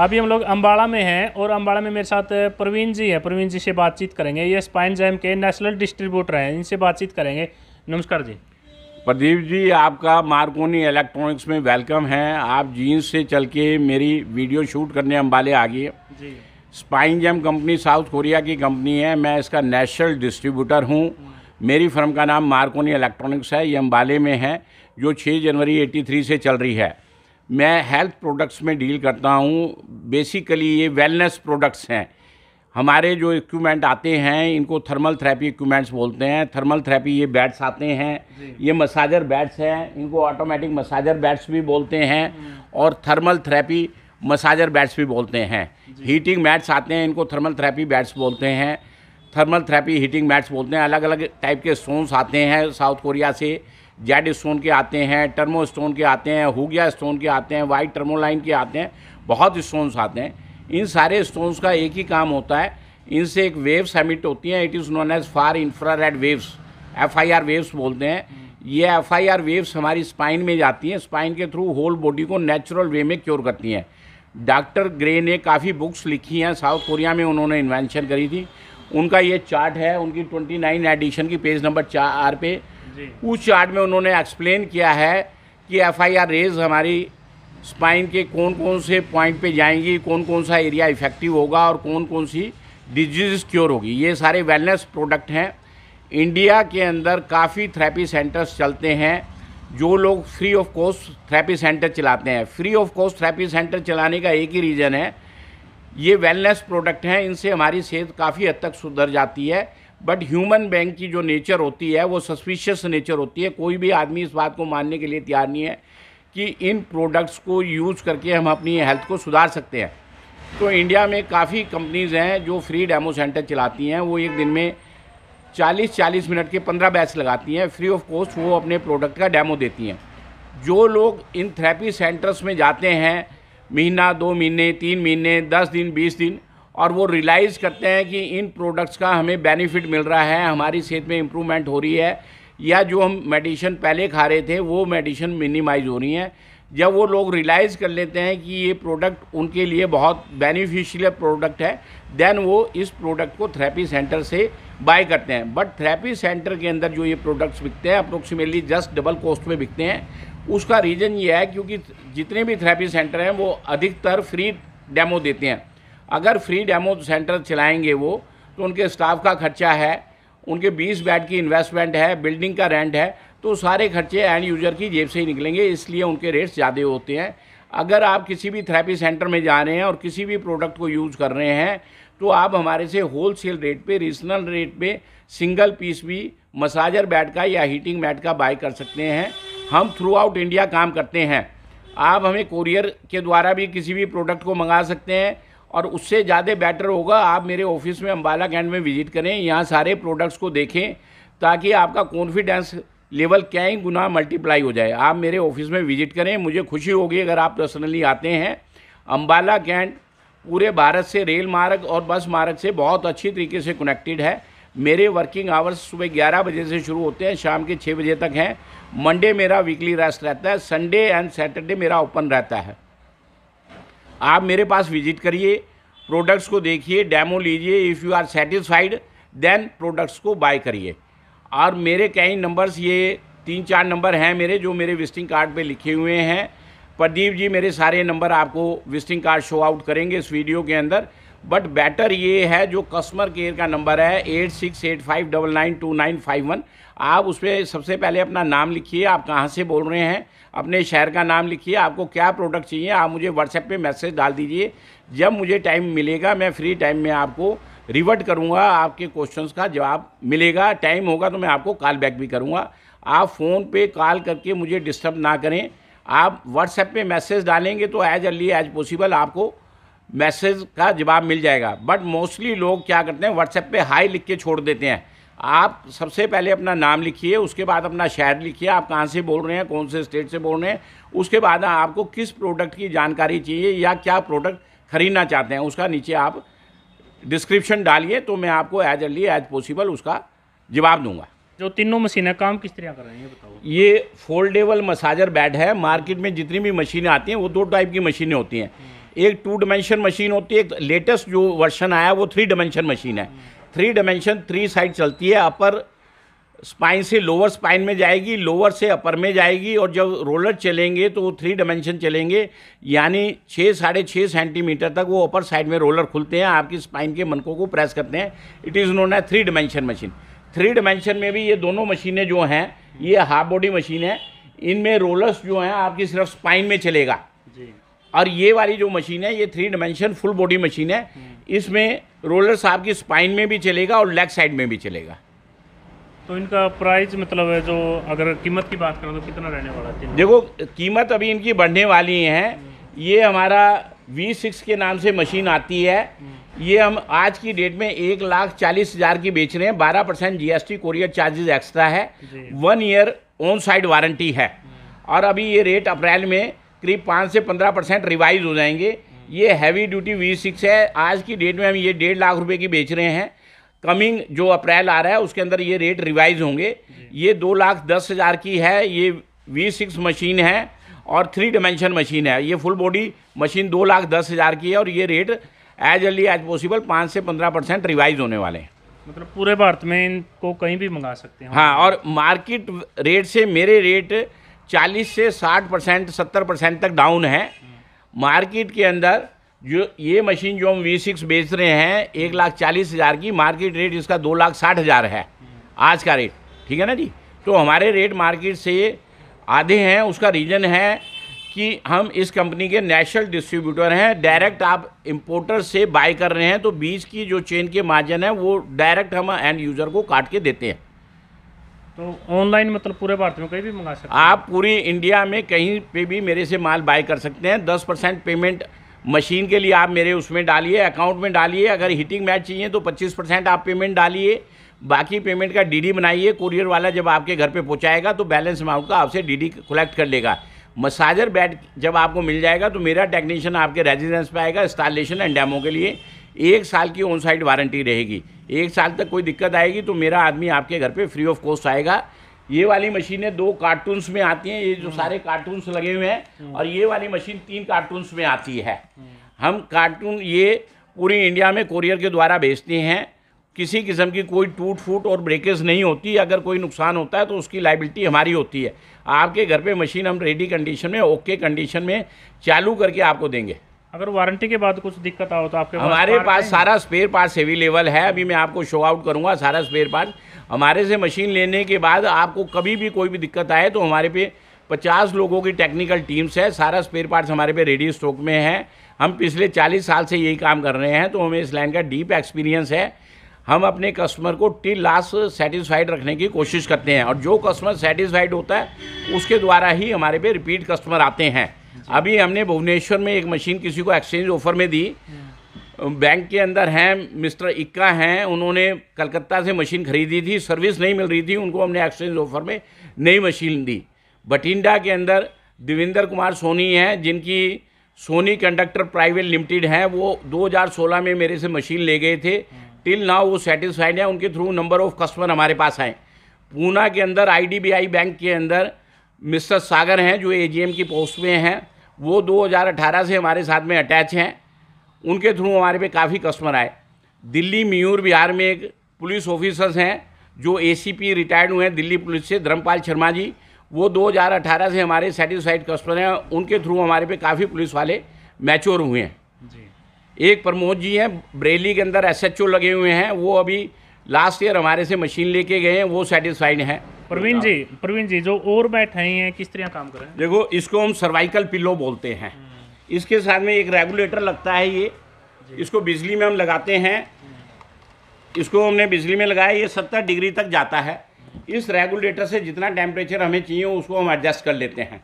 अभी हम लोग अम्बाड़ा में हैं और अम्बाड़ा में मेरे साथ प्रवीण जी है प्रवीण जी से बातचीत करेंगे ये स्पाइन जैम के नेशनल डिस्ट्रीब्यूटर हैं इनसे बातचीत करेंगे नमस्कार जी प्रदीप जी आपका मार्कोनी इलेक्ट्रॉनिक्स में वेलकम है आप जीन्स से चल के मेरी वीडियो शूट करने अम्बाले आ गई है spine jam company South Korea की कंपनी है मैं इसका नेशनल डिस्ट्रीब्यूटर हूँ मेरी फर्म का नाम मार्कोनी इलेक्ट्रॉनिक्स है ये अम्बाले में है जो 6 जनवरी 83 से चल रही है मैं हेल्थ प्रोडक्ट्स में डील करता हूँ बेसिकली ये वेलनेस प्रोडक्ट्स हैं हमारे जो इक्विपमेंट आते हैं इनको थर्मल थेरेपी इक्विपमेंट्स बोलते हैं थर्मल थेरेपी ये बैट्स आते हैं ये मसाजर बैट्स हैं इनको ऑटोमेटिक मसाजर बैट्स भी बोलते हैं हम्म। और थर्मल थेरेपी मसाजर बैट्स भी बोलते हैं हीटिंग मैट्स आते हैं इनको थर्मल थेरेपी बैट्स बोलते हैं थर्मल थेरेपी हीटिंग मैट्स बोलते हैं अलग अलग टाइप के सोन्स आते हैं साउथ कोरिया से जेड स्टोन के आते हैं टर्मो स्टोन के आते हैं हुगिया स्टोन के आते हैं वाइट टर्मोलाइन के आते हैं बहुत स्टोन्स आते हैं इन सारे स्टोन्स का एक ही काम होता है इनसे एक वेव्स एमिट होती हैं it is known as far infrared waves F I R waves बोलते हैं ये एफ आई आर वेव्स हमारी स्पाइन में जाती हैं स्पाइन के थ्रू होल बॉडी को नेचुरल वे में क्योर करती हैं डॉक्टर ग्रे ने काफ़ी बुक्स लिखी हैं साउथ कोरिया में उन्होंने इन्वेंशन करी थी उनका ये चार्ट है उनकी ट्वेंटी नाइन एडिशन की पेज नंबर चार पे उस चार्ट में उन्होंने एक्सप्लेन किया है कि एफआईआर रेज हमारी स्पाइन के कौन कौन से पॉइंट पे जाएंगी कौन कौन सा एरिया इफेक्टिव होगा और कौन कौन सी डिजीज क्योर होगी ये सारे वेलनेस प्रोडक्ट हैं इंडिया के अंदर काफ़ी थेरेपी सेंटर्स चलते हैं जो लोग free of cost therapy centre चलाते हैं free of cost therapy centre चलाने का एक ही रीज़न है ये वेलनेस प्रोडक्ट हैं इनसे हमारी सेहत काफ़ी हद तक सुधर जाती है बट ह्यूमन बैंक की जो नेचर होती है वो सस्पिशियस नेचर होती है कोई भी आदमी इस बात को मानने के लिए तैयार नहीं है कि इन प्रोडक्ट्स को यूज़ करके हम अपनी हेल्थ को सुधार सकते हैं तो इंडिया में काफ़ी कंपनीज़ हैं जो फ्री डेमो सेंटर चलाती हैं वो एक दिन में 40-40 मिनट के 15 बैच लगाती हैं फ्री ऑफ कॉस्ट वो अपने प्रोडक्ट का डेमो देती हैं जो लोग इन थेरेपी सेंटर्स में जाते हैं महीना दो महीने तीन महीने दस दिन बीस दिन और वो रियलाइज़ करते हैं कि इन प्रोडक्ट्स का हमें बेनिफिट मिल रहा है हमारी सेहत में इम्प्रूवमेंट हो रही है या जो हम मेडिसिन पहले खा रहे थे वो मेडिसिन मिनिमाइज हो रही हैं जब वो लोग रियलाइज़ कर लेते हैं कि ये प्रोडक्ट उनके लिए बहुत बेनिफिशियल प्रोडक्ट है देन वो इस प्रोडक्ट को थेरेपी सेंटर से बाय करते हैं बट थेरेपी सेंटर के अंदर जो ये प्रोडक्ट्स बिकते हैं अप्रोक्सीमेटली जस्ट डबल कॉस्ट में बिकते हैं उसका रीज़न ये है क्योंकि जितने भी थेरेपी सेंटर हैं वो अधिकतर फ्री डेमो देते हैं अगर फ्री डेमो सेंटर चलाएंगे वो तो उनके स्टाफ का खर्चा है उनके 20 बेड की इन्वेस्टमेंट है बिल्डिंग का रेंट है तो सारे खर्चे एंड यूज़र की जेब से ही निकलेंगे इसलिए उनके रेट्स ज़्यादा होते हैं अगर आप किसी भी थेरेपी सेंटर में जा रहे हैं और किसी भी प्रोडक्ट को यूज़ कर रहे हैं तो आप हमारे से होल सेल रेट पे रीजनल रेट पे सिंगल पीस भी मसाजर बैट का या हीटिंग मैट का बाय कर सकते हैं हम थ्रू आउट इंडिया काम करते हैं आप हमें कोरियर के द्वारा भी किसी भी प्रोडक्ट को मंगा सकते हैं और उससे ज़्यादा बेटर होगा आप मेरे ऑफिस में अम्बाला कैंट में विज़िट करें यहाँ सारे प्रोडक्ट्स को देखें ताकि आपका कॉन्फिडेंस लेवल क्या ही गुना मल्टीप्लाई हो जाए आप मेरे ऑफिस में विज़िट करें मुझे खुशी होगी अगर आप पर्सनली आते हैं अम्बाला कैंट पूरे भारत से रेल मार्ग और बस मार्ग से बहुत अच्छी तरीके से कनेक्टेड है मेरे वर्किंग आवर्स सुबह ग्यारह बजे से शुरू होते हैं शाम के छः बजे तक हैं मंडे मेरा वीकली रेस्ट रहता है संडे एंड सैटरडे मेरा ओपन रहता है आप मेरे पास विजिट करिए प्रोडक्ट्स को देखिए डेमो लीजिए if you are satisfied then products को बाय करिए और मेरे कई नंबर्स ये तीन चार नंबर हैं मेरे जो मेरे विजिटिंग कार्ड पे लिखे हुए हैं प्रदीप जी मेरे सारे नंबर आपको विजिटिंग कार्ड शो आउट करेंगे इस वीडियो के अंदर बट बेटर ये है जो कस्टमर केयर का नंबर है eight six eight five double nine two nine five one आप उस पर सबसे पहले अपना नाम लिखिए आप कहाँ से बोल रहे हैं अपने शहर का नाम लिखिए आपको क्या प्रोडक्ट चाहिए आप मुझे व्हाट्सएप पे मैसेज डाल दीजिए जब मुझे टाइम मिलेगा मैं फ्री टाइम में आपको रिवर्ट करूँगा आपके क्वेश्चन का जवाब मिलेगा टाइम होगा तो मैं आपको कॉल बैक भी करूँगा आप फ़ोन पे कॉल करके मुझे डिस्टर्ब ना करें आप व्हाट्सएप पे मैसेज डालेंगे तो एज अर्ली एज पॉसिबल आपको मैसेज का जवाब मिल जाएगा बट मोस्टली लोग क्या करते हैं व्हाट्सएप पे हाई लिख के छोड़ देते हैं आप सबसे पहले अपना नाम लिखिए उसके बाद अपना शहर लिखिए आप कहाँ से बोल रहे हैं कौन से स्टेट से बोल रहे हैं उसके बाद आपको किस प्रोडक्ट की जानकारी चाहिए या क्या प्रोडक्ट खरीदना चाहते हैं उसका नीचे आप डिस्क्रिप्शन डालिए तो मैं आपको एज अर्ली एज पॉसिबल उसका जवाब दूंगा जो तीनों मशीनें काम किस तरह कर रहे हैं ये बताओ ये फोल्डेबल मसाजर बेड है मार्केट में जितनी भी मशीनें आती हैं वो दो टाइप की मशीनें होती हैं एक टू डिमेंशन मशीन होती है एक लेटेस्ट जो वर्शन आया वो थ्री डिमेंशन मशीन है थ्री डायमेंशन थ्री साइड चलती है अपर स्पाइन से लोअर स्पाइन में जाएगी लोअर से अपर में जाएगी और जब रोलर चलेंगे तो वो थ्री डायमेंशन चलेंगे यानी छः साढ़े छः सेंटीमीटर तक वो अपर साइड में रोलर खुलते हैं आपकी स्पाइन के मनकों को प्रेस करते हैं इट इज़ नोन है three dimension machine three dimension में भी ये दोनों मशीनें जो हैं ये हाफ बॉडी मशीन है इनमें रोलर्स जो हैं आपकी सिर्फ स्पाइन में चलेगा जी और ये वाली जो मशीन है ये three dimension full body machine है हम्म। इसमें रोलर साहब की स्पाइन में भी चलेगा और लेग साइड में भी चलेगा तो इनका प्राइस मतलब है जो अगर कीमत की बात करें तो कितना रहने वाला है देखो कीमत अभी इनकी बढ़ने वाली है हम्म। ये हमारा वी सिक्स के नाम से मशीन आती है हम्म। ये हम आज की डेट में एक लाख चालीस हज़ार की बेच रहे हैं बारह परसेंट टी कोरियर चार्जेस एक्स्ट्रा है one year on site warranty है और अभी ये रेट अप्रैल में करीब पाँच से पंद्रह परसेंट रिवाइज हो जाएंगे ये हैवी ड्यूटी वी सिक्स है आज की डेट में हम ये डेढ़ लाख रुपए की बेच रहे हैं कमिंग जो अप्रैल आ रहा है उसके अंदर ये रेट रिवाइज होंगे ये दो लाख दस हज़ार की है ये वी सिक्स मशीन है और थ्री डिमेंशन मशीन है ये फुल बॉडी मशीन दो लाख दस हज़ार की है और ये rate as early as possible पाँच से पंद्रह परसेंट रिवाइज होने वाले हैं मतलब पूरे भारत में इनको कहीं भी मंगा सकते हैं हाँ और मार्केट रेट से मेरे रेट 40 से 60 परसेंट सत्तर परसेंट तक डाउन है मार्केट के अंदर जो ये मशीन जो हम V6 बेच रहे हैं एक लाख चालीस हज़ार की मार्केट रेट इसका दो लाख साठ हज़ार है आज का रेट ठीक है ना जी तो हमारे रेट मार्केट से आधे हैं उसका रीज़न है कि हम इस कंपनी के नेशनल डिस्ट्रीब्यूटर हैं डायरेक्ट आप इम्पोर्टर से बाय कर रहे हैं तो बीज की जो चेन के मार्जिन है वो डायरेक्ट हम एंड यूज़र को काट के देते हैं तो ऑनलाइन मतलब पूरे भारत में कहीं भी मंगा सकते हैं आप पूरी इंडिया में कहीं पे भी मेरे से माल बाय कर सकते हैं दस परसेंट पेमेंट मशीन के लिए आप मेरे उसमें डालिए अकाउंट में डालिए अगर हीटिंग मैच चाहिए तो पच्चीस परसेंट आप पेमेंट डालिए बाकी पेमेंट का डीडी बनाइए कुरियर वाला जब आपके घर पे पहुँचाएगा तो बैलेंस अमाउंट का आपसे डीडी कलेक्ट कर लेगा मसाजर बैट जब आपको मिल जाएगा तो मेरा टेक्नीशियन आपके रेजिडेंस पे आएगा इंस्टॉलेशन एंड डेमो के लिए एक साल की ऑन साइड वारंटी रहेगी एक साल तक कोई दिक्कत आएगी तो मेरा आदमी आपके घर पे फ्री ऑफ कॉस्ट आएगा ये वाली मशीनें दो कार्टून्स में आती हैं ये जो हम्म। सारे कार्टून्स लगे हुए हैं हम्म। और ये वाली मशीन तीन कार्टून्स में आती है हम्म। हम कार्टून ये पूरी इंडिया में कोरियर के द्वारा भेजते हैं किसी किस्म की कोई टूट फूट और ब्रेकेज नहीं होती अगर कोई नुकसान होता है तो उसकी लाइबिलिटी हमारी होती है आपके घर पे मशीन हम रेडी कंडीशन में ओके कंडीशन में चालू करके आपको देंगे अगर वारंटी के बाद कुछ दिक्कत आओ तो आपके हमारे पास, पास सारा स्पेयर पार्ट्स अवेलेबल है अभी मैं आपको शो आउट करूंगा सारा स्पेयर पार्ट्स हमारे से मशीन लेने के बाद आपको कभी भी कोई भी दिक्कत आए तो हमारे पे पचास लोगों की टेक्निकल टीम्स है सारा स्पेयर पार्ट्स हमारे पे रेडी स्टॉक में है हम पिछले चालीस साल से यही काम कर रहे हैं तो हमें इस लाइन का डीप एक्सपीरियंस है हम अपने कस्टमर को टिल लास्ट सेटिस्फाइड रखने की कोशिश करते हैं और जो कस्टमर सेटिस्फाइड होता है उसके द्वारा ही हमारे पे रिपीट कस्टमर आते हैं अभी हमने भुवनेश्वर में एक मशीन किसी को एक्सचेंज ऑफर में दी बैंक के अंदर हैं मिस्टर इक्का हैं उन्होंने कलकत्ता से मशीन खरीदी थी सर्विस नहीं मिल रही थी उनको हमने एक्सचेंज ऑफर में नई मशीन दी बठिंडा के अंदर देवेंद्र कुमार सोनी हैं जिनकी सोनी कंडक्टर प्राइवेट लिमिटेड हैं वो 2016 में मेरे से मशीन ले गए थे टिल hmm. नाउ वो सेटिस्फाइड हैं उनके थ्रू नंबर ऑफ कस्टमर हमारे पास आए पूना के अंदर आईडीबीआई बैंक के अंदर मिस्टर सागर हैं जो एजीएम की पोस्ट में हैं वो 2018 से हमारे साथ में अटैच हैं उनके थ्रू हमारे पे काफ़ी कस्टमर आए दिल्ली मयूर बिहार में एक पुलिस ऑफिसर्स हैं जो ए रिटायर्ड हुए हैं दिल्ली पुलिस से धर्मपाल शर्मा जी वो 2018 से हमारे सेटिस्फाइड कस्टमर हैं उनके थ्रू हमारे पे काफ़ी पुलिस वाले मैच्योर हुए हैं जी एक प्रमोद जी हैं बरेली के अंदर एसएचओ लगे हुए हैं वो अभी लास्ट ईयर हमारे से मशीन लेके गए हैं वो सेटिस्फाइड हैं प्रवीण जी प्रवीण जी जो और बैठे हैं किस तरह काम करें देखो इसको हम सर्वाइकल पिलो बोलते हैं हम्म। इसके साथ में एक रेगुलेटर लगता है ये इसको बिजली में हम लगाते हैं हम्म। इसको हमने बिजली में लगाया ये सत्तर डिग्री तक जाता है इस रेगुलेटर से जितना टेम्परेचर हमें चाहिए उसको हम एडजस्ट कर लेते हैं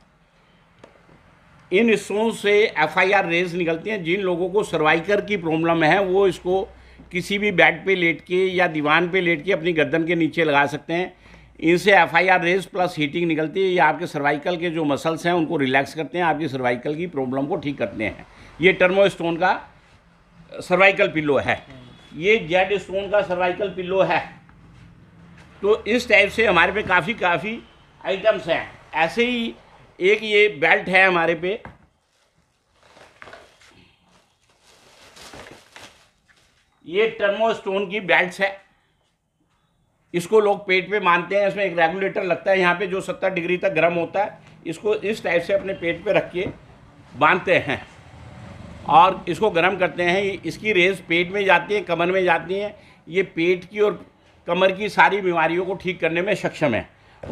इन हिस्सों से एफआईआर रेज निकलती हैं जिन लोगों को सर्वाइकर की प्रॉब्लम है वो इसको किसी भी बेड पे लेट के या दीवान पे लेट के अपनी गर्दन के नीचे लगा सकते हैं इनसे F I R rays plus heating निकलती है ये आपके सर्वाइकल के जो मसल्स हैं उनको रिलैक्स करते हैं आपकी सर्वाइकल की प्रॉब्लम को ठीक करते हैं ये टर्मो स्टोन का सर्वाइकल पिल्लो है ये जेड स्टोन का सर्वाइकल पिल्लो है तो इस टाइप से हमारे पे काफ़ी काफ़ी आइटम्स हैं ऐसे ही एक ये बेल्ट है हमारे पे ये टर्मो स्टोन की बेल्ट है इसको लोग पेट पे मानते हैं इसमें एक रेगुलेटर लगता है यहाँ पे जो सत्तर डिग्री तक गर्म होता है इसको इस टाइप से अपने पेट पे रख के बांधते हैं और इसको गर्म करते हैं इसकी रेज पेट में जाती है कमर में जाती है ये पेट की और कमर की सारी बीमारियों को ठीक करने में सक्षम है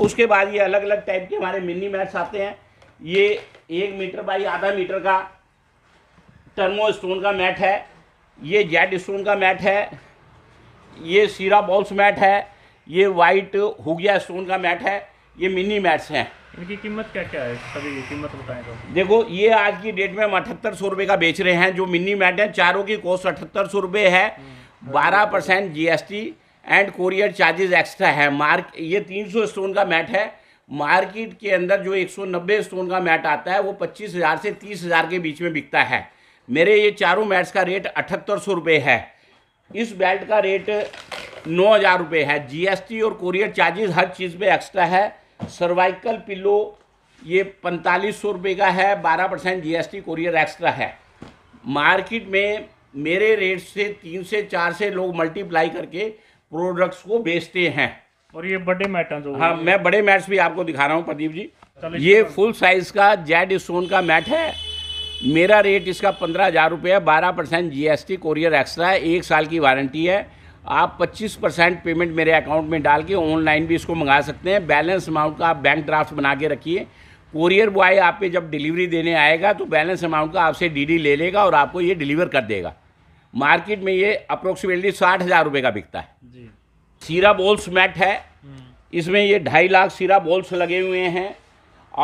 उसके बाद ये अलग अलग टाइप के हमारे मिनी मैट्स आते हैं ये एक मीटर बाई आधा मीटर का टर्मो स्टोन का मैट है ये जेड स्टोन का मैट है ये सीरा बॉल्स मैट है ये वाइट हो गया स्टोन का मैट है ये मिनी मैट्स हैं इनकी कीमत क्या क्या है सभी कीमत बताएं तो देखो ये आज की डेट में हम अठहत्तर सौ रुपये का बेच रहे हैं जो मिनी मैट है चारों की कॉस्ट अठहत्तर सौ रुपये है हम्म। बारह percent G S T and courier charges extra है मार्क ये तीन सौ स्टोन का मैट है मार्केट के अंदर जो एक सौ नब्बे स्टोन का मैट आता है वो पच्चीस हज़ार से तीस हज़ार के बीच में बिकता है मेरे ये चारों मैट्स का रेट अठहत्तर सौ रुपये है इस बेल्ट का रेट नौ हज़ार रुपये है जीएसटी और कोरियर चार्जेस हर चीज़ पे एक्स्ट्रा है सर्वाइकल पिलो ये पैंतालीस सौ रुपये का है बारह परसेंट जी कोरियर एक्स्ट्रा है मार्केट में मेरे रेट से तीन से चार से लोग मल्टीप्लाई करके प्रोडक्ट्स को बेचते हैं और ये बड़े मैट हाँ मैं बड़े मैट्स भी आपको दिखा रहा हूँ प्रदीप जी ये फुल साइज़ का जेड स्टोन का मैट है मेरा रेट इसका पंद्रह हज़ार रुपये है बारह percent G S courier extra है एक साल की वारंटी है आप 25 परसेंट पेमेंट मेरे अकाउंट में डाल के ऑनलाइन भी इसको मंगा सकते हैं बैलेंस अमाउंट का आप बैंक ड्राफ्ट बना के रखिए कोरियर बॉय आप पे जब डिलीवरी देने आएगा तो बैलेंस अमाउंट का आपसे डीडी ले लेगा और आपको ये डिलीवर कर देगा मार्केट में ये अप्रोक्सीमेटली साठ हज़ार रुपये का बिकता है सीरा बोल्स मैट है हम्म। इसमें ये ढाई लाख सीरा बोल्स लगे हुए हैं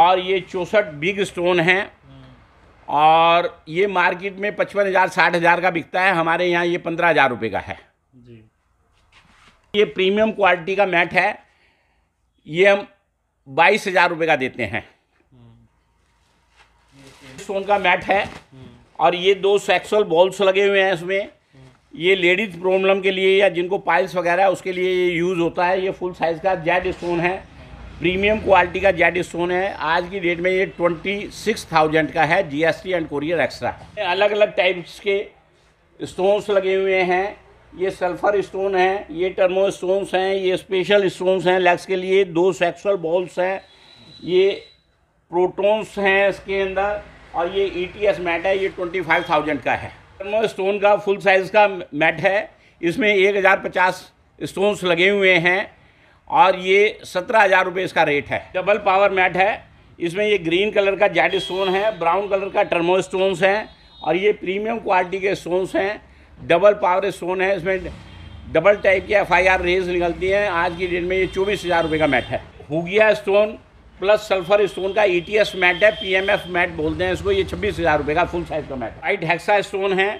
और ये चौंसठ बिग स्टोन हैं हम्म। और ये मार्केट में पचपन हज़ार साठ हज़ार का बिकता है हमारे यहाँ ये पंद्रह हज़ार रुपये का है जी ये प्रीमियम क्वालिटी का मैट है ये हम बाईस हजार रुपये का देते हैं स्टोन हम्म। का मैट है हम्म। और ये दो सेक्सुअल बॉल्स लगे हुए हैं इसमें हम्म। ये लेडीज प्रॉब्लम के लिए या जिनको पाइल्स वगैरह उसके लिए ये यूज़ होता है ये फुल साइज़ का जेड स्टोन है प्रीमियम क्वालिटी का जेड स्टोन है आज की डेट में ये ट्वेंटी सिक्स थाउजेंड का है जीएसटी एंड कोरियर एक्स्ट्रा अलग अलग टाइप्स के स्टोन्स लगे हुए हैं ये सल्फ़र स्टोन हैं ये टर्मो स्टोन्स हैं ये स्पेशल स्टोन्स हैं लेग्स के लिए दो सेक्सुअल बॉल्स हैं ये प्रोटोन्स हैं इसके अंदर और ये ई टी एस मैट है ये ट्वेंटी फाइव थाउजेंड का है टर्मो स्टोन का फुल साइज़ का मैट है इसमें एक हज़ार पचास स्टोन्स लगे हुए हैं और ये सत्रह हज़ार रुपये इसका रेट है डबल पावर मैट है इसमें ये ग्रीन कलर का जेड स्टोन है ब्राउन कलर का टर्मो स्टोन्स हैं और ये प्रीमियम क्वालिटी के स्टोन्स हैं डबल पावर स्टोन है इसमें डबल टाइप की एफ आई आर रेज निकलती है आज की डेट में ये चौबीस हज़ार रुपये का मैट है हुगिया स्टोन प्लस सल्फर स्टोन का ई टी एस मैट है पी एम एफ मैट बोलते हैं इसको ये छब्बीस हज़ार रुपये का फुल साइज का मैट राइट हेक्सा स्टोन है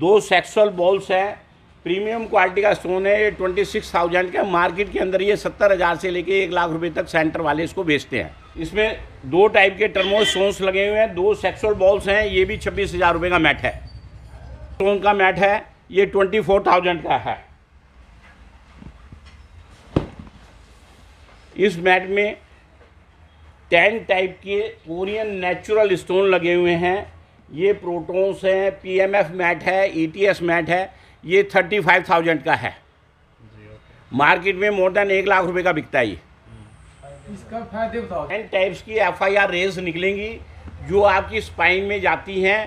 दो सेक्सुअल बॉल्स है प्रीमियम क्वालिटी का स्टोन है ये ट्वेंटी सिक्स थाउजेंड का मार्केट के अंदर ये सत्तर हज़ार से लेके एक लाख रुपए तक सेंटर वाले इसको बेचते हैं इसमें दो टाइप के टर्मो स्टोन्स लगे हुए हैं दो सेक्सुअल बॉल्स हैं ये भी छब्बीस हज़ार रुपये का मैट है स्टोन का मैट है ये ट्वेंटी फोर थाउजेंड का है इस मैट में टेन टाइप के कोरियन नेचुरल स्टोन लगे हुए हैं ये प्रोटोन्स हैं पीएमएफ मैट है ईटीएस मैट है ये थर्टी फाइव थाउजेंड का है मार्केट में मोर देन एक लाख रुपए का बिकता है इसका फायदे बताओ टेन टाइप्स की एफआईआर रेस निकलेंगी जो आपकी स्पाइन में जाती हैं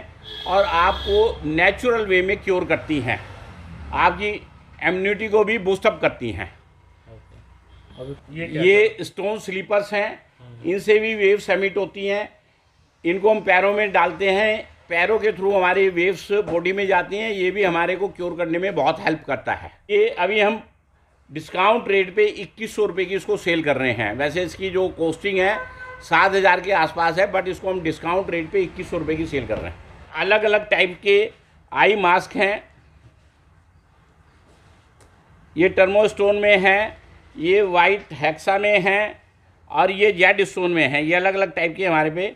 और आपको नेचुरल वे में क्योर करती हैं आपकी एम्यूनिटी को भी बूस्टअप करती हैं ये, ये स्टोन स्लीपर्स हैं हम्म। इनसे भी वेव्स एमिट होती हैं इनको हम पैरों में डालते हैं पैरों के थ्रू हमारी वेव्स बॉडी में जाती हैं ये भी हमारे को क्योर करने में बहुत हेल्प करता है ये अभी हम डिस्काउंट रेट पे इक्कीस सौ रुपये की इसको सेल कर रहे हैं वैसे इसकी जो कॉस्टिंग है सात हज़ार के आसपास है बट इसको हम डिस्काउंट रेट पे इक्कीस सौ रुपये की सेल कर रहे हैं अलग अलग टाइप के आई मास्क हैं ये टर्मोस्टोन में हैं ये वाइट हेक्सा में हैं और ये जेड स्टोन में हैं ये अलग अलग टाइप के हमारे पे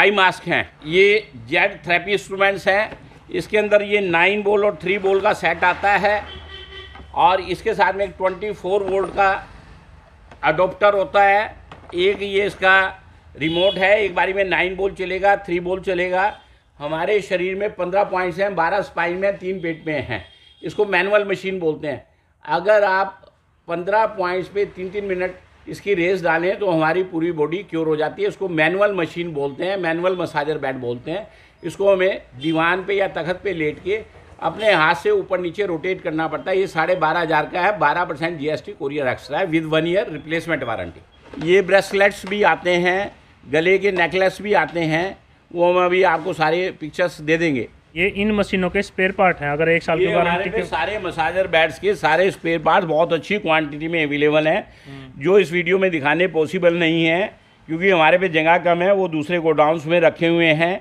आई मास्क हैं ये जेड थेरेपी इंस्ट्रूमेंट्स हैं इसके अंदर ये नाइन बोल और थ्री बोल का सेट आता है और इसके साथ में एक 24 वोल्ट का अडोप्टर होता है एक ये इसका रिमोट है एक बारी में नाइन बोल्ट चलेगा थ्री बोल्ट चलेगा हमारे शरीर में पंद्रह पॉइंट्स हैं बारह स्पाइन में तीन पेट में हैं इसको मैनुअल मशीन बोलते हैं अगर आप पंद्रह पॉइंट्स पे तीन तीन मिनट इसकी रेस डालें तो हमारी पूरी बॉडी क्योर हो जाती है इसको मैनुअल मशीन बोलते हैं मैनुअल मसाजर बैट बोलते हैं इसको हमें दीवान पे या तखत पे लेट के अपने हाथ से ऊपर नीचे रोटेट करना पड़ता है ये साढ़े बारह हज़ार का है बारह percent G S T courier extra है with one year replacement warranty ये ब्रेसलेट्स भी आते हैं गले के नेकलेस भी आते हैं वो हम अभी आपको सारे पिक्चर्स दे देंगे ये इन मशीनों के स्पेयर पार्ट हैं अगर एक साल के वारंटी के सारे मसाजर बैट्स के सारे स्पेयर पार्ट बहुत अच्छी क्वांटिटी में अवेलेबल हैं हम्म। जो इस वीडियो में दिखाने पॉसिबल नहीं है क्योंकि हमारे पे जगह कम है वो दूसरे गोडाउंस में रखे हुए हैं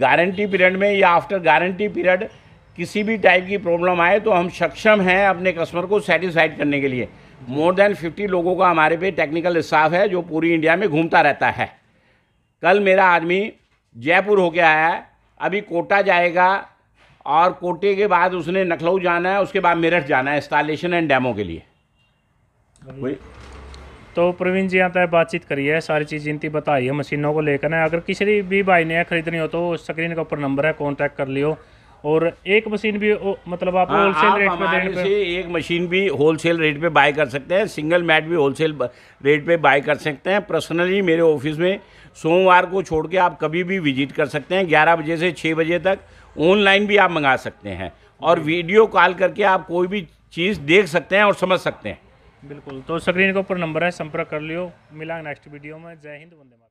गारंटी पीरियड में या आफ्टर गारंटी पीरियड किसी भी टाइप की प्रॉब्लम आए तो हम सक्षम हैं अपने कस्टमर को सेटिस्फाइड करने के लिए मोर देन फिफ्टी लोगों का हमारे पे टेक्निकल स्टाफ है जो पूरी इंडिया में घूमता रहता है कल मेरा आदमी जयपुर होके आया है अभी कोटा जाएगा और कोटे के बाद उसने नखलऊ जाना है उसके बाद मेरठ जाना है इंस्टॉलेशन एंड डैमो के लिए तो प्रवीण जी आता तो है बातचीत करिए सारी चीज़ जिनती बताइए मशीनों को लेकर अगर किसी भी भाई ने खरीदनी हो तो स्क्रीन के ऊपर नंबर है कॉन्टैक्ट कर लियो और एक मशीन भी ओ, मतलब आप होलसेल हाँ, रेट पे देने से एक मशीन भी होलसेल रेट पे बाय कर सकते हैं सिंगल मैट भी होलसेल रेट पे बाय कर सकते हैं पर्सनली मेरे ऑफिस में सोमवार को छोड़ के आप कभी भी विजिट कर सकते हैं ग्यारह बजे से छः बजे तक ऑनलाइन भी आप मंगा सकते हैं और वीडियो कॉल करके आप कोई भी चीज़ देख सकते हैं और समझ सकते हैं बिल्कुल तो स्क्रीन के ऊपर नंबर है संपर्क कर लियो मिला नेक्स्ट वीडियो में जय हिंद वंदे